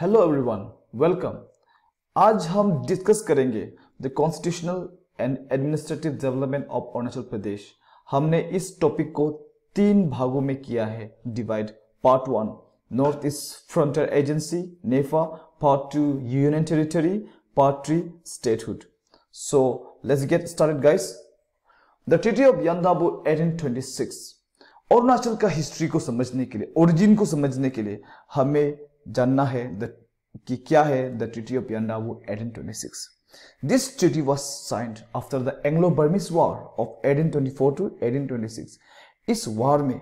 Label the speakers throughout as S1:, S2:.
S1: Hello everyone welcome आज हम discuss करेंगे the constitutional and administrative development of Arunachal Pradesh हमने इस टॉपिक को तीन भागों में किया है divide part one north east frontier agency NEFA part two union territory part three statehood so let's get started guys the treaty of Yandabo 1826 Arunachal का हिस्ट्री को समझने के लिए ओरिजिन को समझने के लिए हमें जानना है द कि क्या है द ट्रिटी ऑफ वो twenty six this treaty was signed after the Anglo Burmese war of anglo twenty four to 1824 twenty six इस वॉर में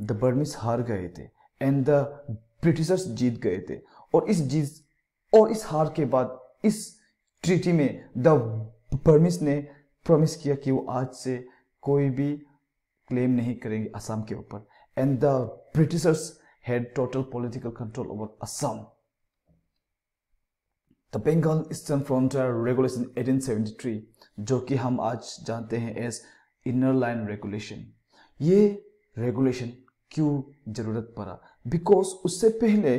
S1: द बर्मिस हार गए थे एंड द ब्रिटिशर्स जीत गए थे और इस जीत और इस हार के बाद इस ट्रिटी में द बर्मिस ने प्रॉमिस किया कि वो आज से कोई भी क्लेम नहीं करेंगे असम के ऊपर and the Britishers had total political control over Assam. The Bengal Eastern Frontier Regulation 1873 जो कि हम आज जानते हैं as Inner Line Regulation, ये regulation क्यों जरूरत पड़ा Because उससे पहले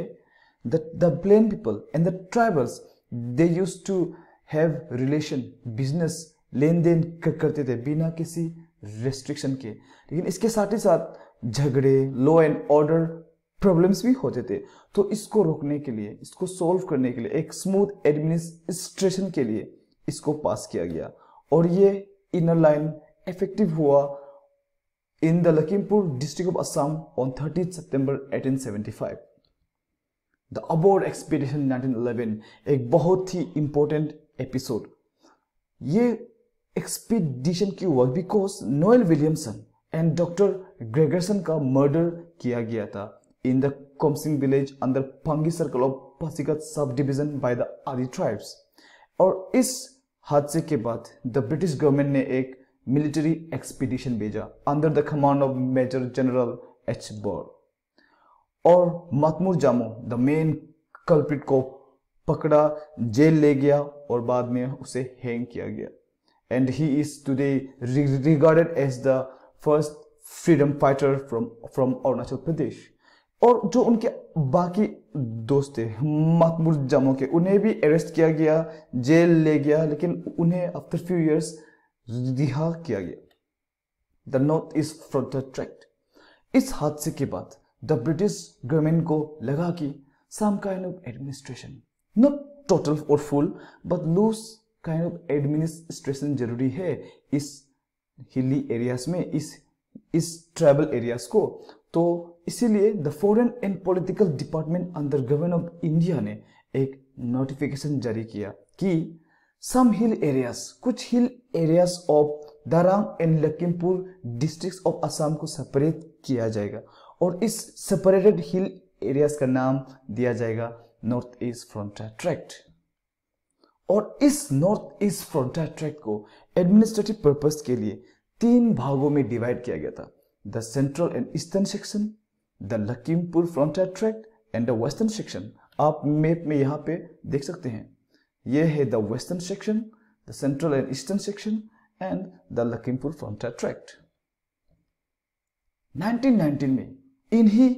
S1: the plain people and the tribals they use to have relation business लेन देन करते थे बिना किसी रेस्ट्रिक्शन के लेकिन इसके साथ ही साथ झगड़े लॉ एंड ऑर्डर प्रॉब्लम्स भी होते थे तो इसको रोकने के लिए इसको सॉल्व करने के लिए एक स्मूथ एडमिनिस्ट्रेशन के लिए इसको पास किया गया और ये इनर लाइन इफेक्टिव हुआ in the Lakhimpur district of Assam on thirty सितंबर 1875 द अबोर्ड एक्सपीडिशन 1911 एक बहुत ही इंपॉर्टेंट एपिसोड ये एक्सपीडिशन की हुआ because Noel Williamson and doctor Gregorson का मर्डर किया गया था in the Komsing village under Pangi circle of Pasigat subdivision by the Adi tribes. और इस हादसे के बाद द ब्रिटिश गवर्नमेंट ने एक मिलिट्री एक्सपीडिशन भेजा under the command of major general H Bower और मतमूर जामो द मेन कल्प्रिट को पकड़ा जेल ले गया और बाद में उसे हैंग किया गया and he is today regarded as the first freedom fighter from from Arunachal Pradesh और जो उनके बाकी दोस्त थे मकबूल जमों के उन्हें भी अरेस्ट किया गया जेल ले गया लेकिन उन्हें आफ्टर फ्यू ईयर्स रिहा किया गया the north east frontier tract इस हादसे के बाद द ब्रिटिश गवर्नमेंट को लगा कि some kind of administration not total और full but loose kind of administration जरूरी है इस हिली एरियाज में इस इस ट्राइबल एरियाज को तो इसीलिए the foreign and political department under government of India ने एक नोटिफिकेशन जारी किया कि सम हिल एरियाज कुछ hill areas of Darrang and Lakhimpur districts of Assam को सेपरेट किया जाएगा और इस सेपरेटेड हिल एरियाज का नाम दिया जाएगा नॉर्थ ईस्ट फ्रंटियर ट्रैक्ट और इस नॉर्थ ईस्ट फ्रंटियर ट्रैक्ट को एडमिनिस्ट्रेटिव पर्पस के लिए तीन भागों में डिवाइड किया गया था the central and eastern section the Lakhimpur frontier tract and the western section आप मैप में यहाँ पे देख सकते हैं ये है the western section the central and eastern section and the Lakhimpur frontier tract 1919 में इन्हीं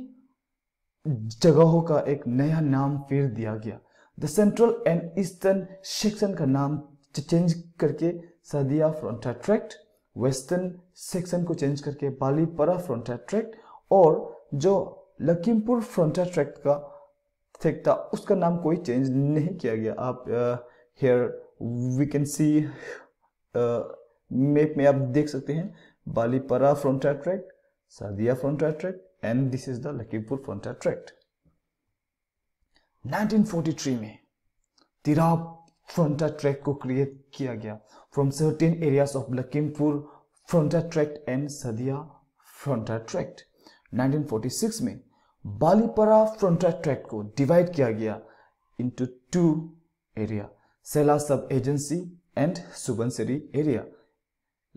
S1: जगहों का एक नया नाम फिर दिया गया the central and eastern section का नाम चेंज करके Sadiya frontier tract western section को चेंज करके बालीपरा फ्रंटियर ट्रैक और जो लखीमपुर फ्रंटियर ट्रैक का थिक था उसका नाम कोई चेंज नहीं किया गया आप here we can see map में आप देख सकते हैं Balipara frontier tract Sadiya frontier tract and this is the Lakhimpur frontier tract 1943 में तिराप फ्रंटर ट्रैक को क्रिएट किया गया from certain areas of Lakhimpur frontier tract and Sadiya frontier tract 1946 में बालीपरा फ्रंटर ट्रैक्ट को डिवाइड किया गया into two area Sela sub agency and Subansiri area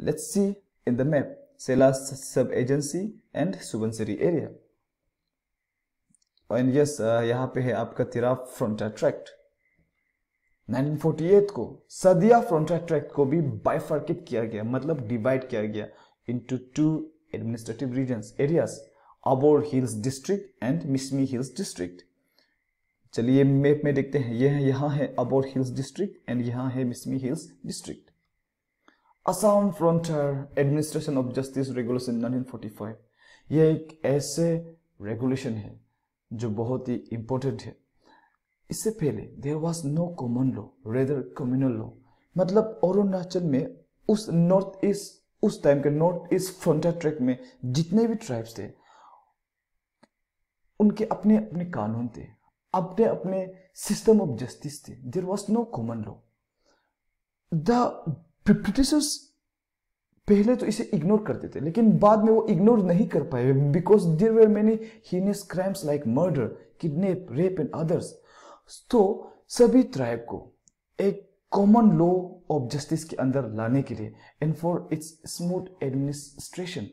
S1: let's see in the map Sela sub agency and Subansiri area and yes यहाँ पे है आपका तिरा फ्रंटर ट्रैक्ट 1948 को सदिया फ्रंटियर ट्रैक्ट को भी बाइफर्केट किया गया मतलब डिवाइड किया गया into two administrative region areas Abor hills district and Mishmi hills district चलिए मैप में देखते हैं यह यहाँ है अबोर हिल्स डिस्ट्रिक्ट एंड यहाँ है Mishmi hills district Assam frontier administration of justice regulation 1945 यह एक ऐसे रेगुलेशन है जो बहुत ही इम्पोर्टेंट है इससे पहले there was no common law rather communal law मतलब अरुणाचल में उस नॉर्थ ईस्ट उस टाइम के नॉर्थ ईस्ट फ्रंटियर ट्रैक में जितने भी ट्राइब्स थे उनके अपने अपने कानून थे अपने अपने सिस्टम ऑफ जस्टिस थे there was no common law the Britishers पहले तो इसे इग्नोर करते थे लेकिन बाद में वो इग्नोर नहीं कर पाए because there were many heinous crimes like murder kidnap rape and others तो सभी ट्राइब को एक कॉमन लॉ ऑफ जस्टिस के अंदर लाने के लिए and for its smooth administration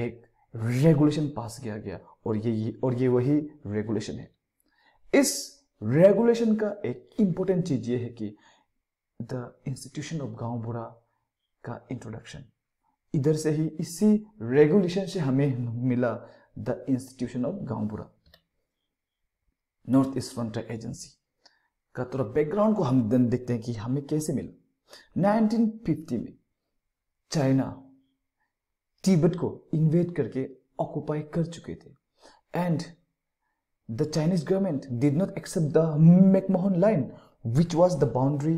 S1: एक रेगुलेशन पास किया गया और ये और ये वही रेगुलेशन है इस रेगुलेशन का एक इंपॉर्टेंट चीज ये है कि द इंस्टीट्यूशन ऑफ गांव बुरा का इंट्रोडक्शन इधर से ही इसी रेगुलेशन से हमें मिला द इंस्टीट्यूशन ऑफ गांव बुरा नॉर्थ ईस्ट फ्रंटियर एजेंसी का तो थोड़ा बैकग्राउंड को हम देखते हैं कि हमें कैसे मिला 1950 में चाइना तिब्बत को इन्वेट करके ऑक्यूपाई कर चुके थे and the Chinese government did not accept the McMahon line which was the boundary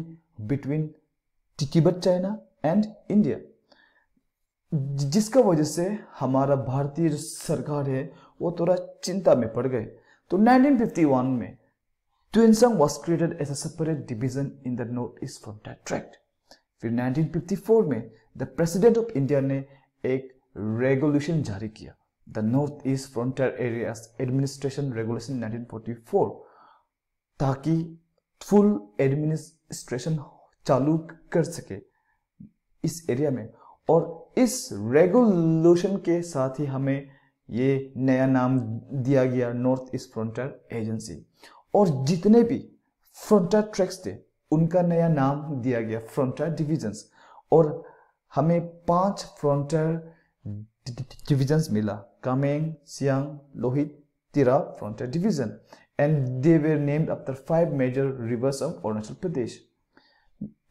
S1: between Tibet China and India जिसका वजह से हमारा भारतीय सरकार है वो थोड़ा चिंता में पड़ गए तो 1951 में Twinsong was created as a separate division in the northeast from that tract फिर 1954 में द प्रेसिडेंट ऑफ इंडिया ने एक रेगुलेशन जारी किया the north east frontier areas administration regulation 1944 ताकि फुल एडमिनिस्ट्रेशन चालू कर सके इस एरिया में और इस रेगुलेशन के साथ ही हमें ये नया नाम दिया गया नॉर्थ ईस्ट फ्रंटियर एजेंसी और जितने भी फ्रंटियर ट्रैक्स थे उनका नया नाम दिया गया फ्रंटियर डिविजन्स और हमें पांच फ्रंटियर डिविजन्स मिला Kameng Siang Lohit Tirap frontier division and they were named after five major rivers of Arunachal Pradesh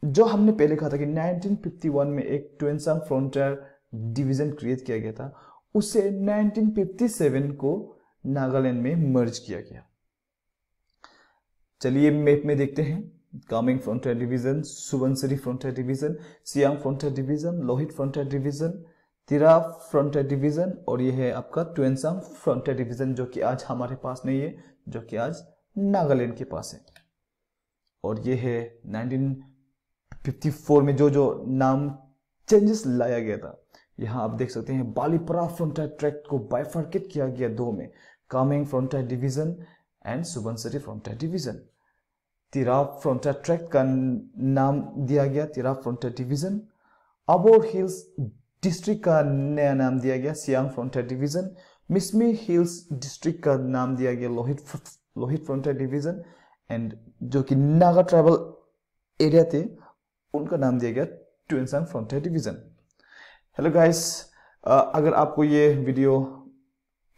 S1: जो हमने पहले कहा था कि 1951 में एक ट्वेंसांग फ्रंटियर डिवीजन क्रिएट किया गया था उसे 1957 को नागालैंड में मर्ज किया गया चलिए मैप में देखते हैं Kameng frontier division Subansiri frontier division Siang frontier division Lohit frontier division Tirap frontier division और यह है आपका ट्वेंसांग फ्रंटियर डिवीजन जो कि आज हमारे पास नहीं है जो कि आज नागालैंड के पास है और यह है 1954 में जो जो नाम चेंजेस लाया गया था यहाँ आप देख सकते हैं बालीपरा फ्रंटायर ट्रैक को बाइफर्केट किया गया दो में Kameng frontier division and Subansiri frontier division Tirap frontier tract का नाम दिया गया Tirap frontier division Abor hills district का नया नाम दिया गया Siang frontier division Mishmi hills district का नाम दिया गया Lohit Lohit frontier division and जो कि नागा ट्राइबल एरिया थे उनका नाम दिया गया Tuensang frontier division hello guys uh, अगर आपको ये वीडियो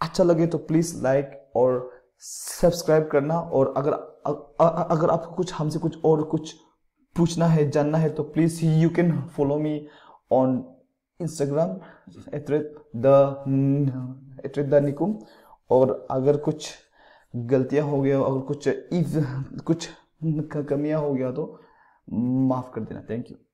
S1: अच्छा लगे तो प्लीज़ लाइक और सब्सक्राइब करना और अगर अगर आपको कुछ हमसे कुछ और कुछ पूछना है जानना है तो please you can follow me on Instagram at rate the the निकुम और अगर कुछ गलतियां हो गया अगर कुछ इफ कुछ कमियां हो गया तो माफ़ कर देना थैंक यू